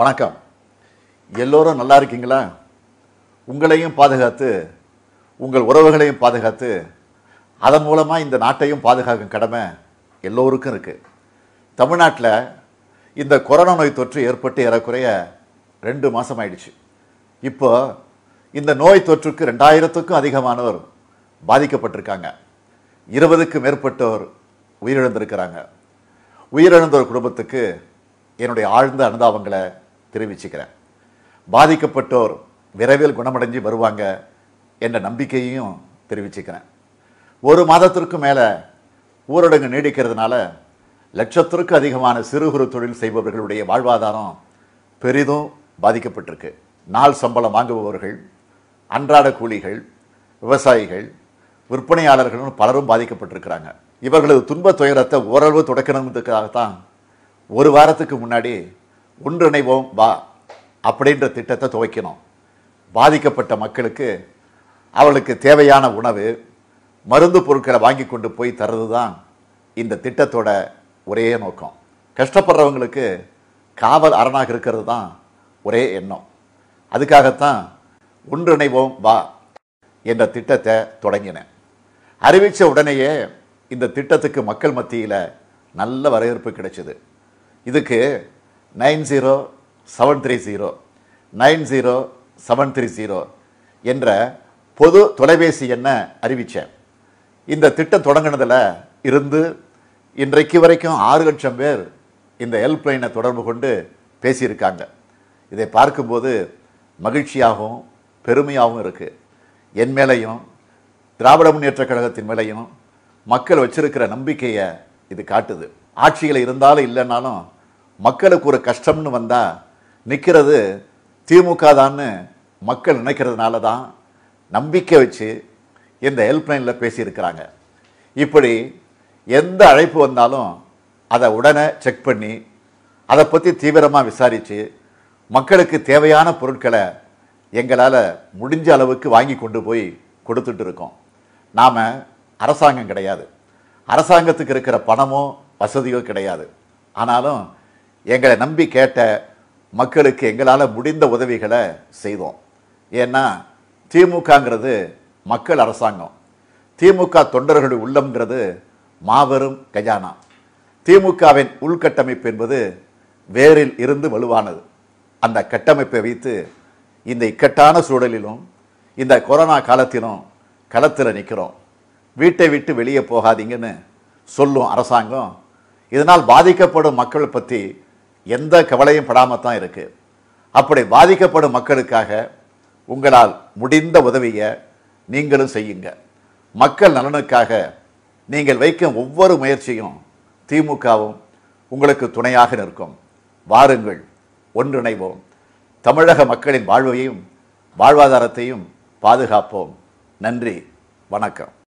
வணக்கம் எல்லோரும் நல்லா இருக்கீங்களா உங்களையும் பாதுகாத்து உங்கள் உறவுகளையும் பாதுகாத்து அதன் மூலமாக இந்த நாட்டையும் பாதுகாக்கும் கடமை எல்லோருக்கும் இருக்குது தமிழ்நாட்டில் இந்த கொரோனா நோய் தொற்று ஏற்பட்டு ஏறக்குறைய ரெண்டு மாதம் ஆயிடுச்சு இப்போ இந்த நோய் தொற்றுக்கு ரெண்டாயிரத்துக்கும் அதிகமானவர் பாதிக்கப்பட்டிருக்காங்க இருபதுக்கும் மேற்பட்டோர் உயிரிழந்திருக்கிறாங்க உயிரிழந்தோர் குடும்பத்துக்கு என்னுடைய ஆழ்ந்த அனுதாபங்களை தெரிவிச்சுக்கிறேன் பாதிக்கப்பட்டோர் விரைவில் குணமடைஞ்சு வருவாங்க என்ற நம்பிக்கையையும் தெரிவிச்சுக்கிறேன் ஒரு மாதத்திற்கு மேலே ஊரடங்கு நீடிக்கிறதுனால லட்சத்திற்கு அதிகமான சிறு குறு தொழில் செய்பவர்களுடைய வாழ்வாதாரம் பெரிதும் பாதிக்கப்பட்டிருக்கு நாள் சம்பளம் வாங்குபவர்கள் அன்றாட கூலிகள் விவசாயிகள் விற்பனையாளர்களும் பலரும் பாதிக்கப்பட்டிருக்கிறாங்க இவர்களது துன்ப துயரத்தை ஓரளவு தொடக்கணுங்கிறதுக்காகத்தான் ஒரு வாரத்துக்கு முன்னாடி ஒன்றிணைவோம் வா அப்படின்ற திட்டத்தை துவைக்கணும் பாதிக்கப்பட்ட மக்களுக்கு அவளுக்கு தேவையான உணவு மருந்து பொருட்களை வாங்கி கொண்டு போய் தர்றது தான் இந்த திட்டத்தோட ஒரே நோக்கம் கஷ்டப்படுறவங்களுக்கு காவல் அரணாக இருக்கிறது தான் ஒரே எண்ணம் அதுக்காகத்தான் ஒன்றிணைவோம் வா என்ற திட்டத்தை தொடங்கினேன் அறிவித்த உடனேயே இந்த திட்டத்துக்கு மக்கள் மத்தியில் நல்ல வரவேற்பு கிடைச்சிது இதுக்கு nine zero seven three zero nine zero seven three zero என்ற பொது தொலைபேசி எண்ணை அறிவித்தேன் இந்த திட்டம் தொடங்கினதில் இருந்து இன்றைக்கு வரைக்கும் ஆறு லட்சம் பேர் இந்த ஹெல்ப்லைனை தொடர்பு கொண்டு பேசியிருக்காங்க இதை பார்க்கும்போது மகிழ்ச்சியாகவும் பெருமையாகவும் இருக்குது என் மேலையும் திராவிட முன்னேற்றக் கழகத்தின் மேலையும் மக்கள் வச்சிருக்கிற நம்பிக்கையை இது காட்டுது ஆட்சியில் இருந்தாலும் இல்லைன்னாலும் மக்களுக்கு ஒரு கஷ்டம்னு வந்தால் நிற்கிறது திமுக தான்னு மக்கள் நினைக்கிறதுனால தான் நம்பிக்கை வச்சு இந்த ஹெல்ப்லைனில் பேசியிருக்கிறாங்க இப்படி எந்த அழைப்பு வந்தாலும் அதை உடனே செக் பண்ணி அதை பற்றி தீவிரமாக விசாரித்து மக்களுக்கு தேவையான பொருட்களை எங்களால் முடிஞ்ச அளவுக்கு வாங்கி கொண்டு போய் கொடுத்துட்டு இருக்கோம் நாம் அரசாங்கம் கிடையாது அரசாங்கத்துக்கு இருக்கிற பணமோ வசதியோ கிடையாது ஆனாலும் எங்களை நம்பி கேட்ட மக்களுக்கு எங்களால் முடிந்த உதவிகளை செய்தோம் ஏன்னா திமுகங்கிறது மக்கள் அரசாங்கம் திமுக தொண்டர்கள் உள்ளம்ங்கிறது மாபெரும் கஜானா திமுகவின் உள்கட்டமைப்பு என்பது வேரில் இருந்து வலுவானது அந்த கட்டமைப்பை வைத்து இந்த இக்கட்டான சூழலிலும் இந்த கொரோனா காலத்திலும் களத்தில் நிற்கிறோம் வீட்டை விட்டு வெளியே போகாதீங்கன்னு சொல்லும் அரசாங்கம் இதனால் பாதிக்கப்படும் மக்கள் பற்றி எந்த கவலையும் படாமல் தான் இருக்குது அப்படி பாதிக்கப்படும் மக்களுக்காக உங்களால் முடிந்த உதவியை நீங்களும் செய்யுங்க மக்கள் நலனுக்காக நீங்கள் வைக்கும் ஒவ்வொரு முயற்சியும் திமுகவும் உங்களுக்கு துணையாக நிற்கும் வாருங்கள் ஒன்றிணைவோம் தமிழக மக்களின் வாழ்வையும் வாழ்வாதாரத்தையும் பாதுகாப்போம் நன்றி வணக்கம்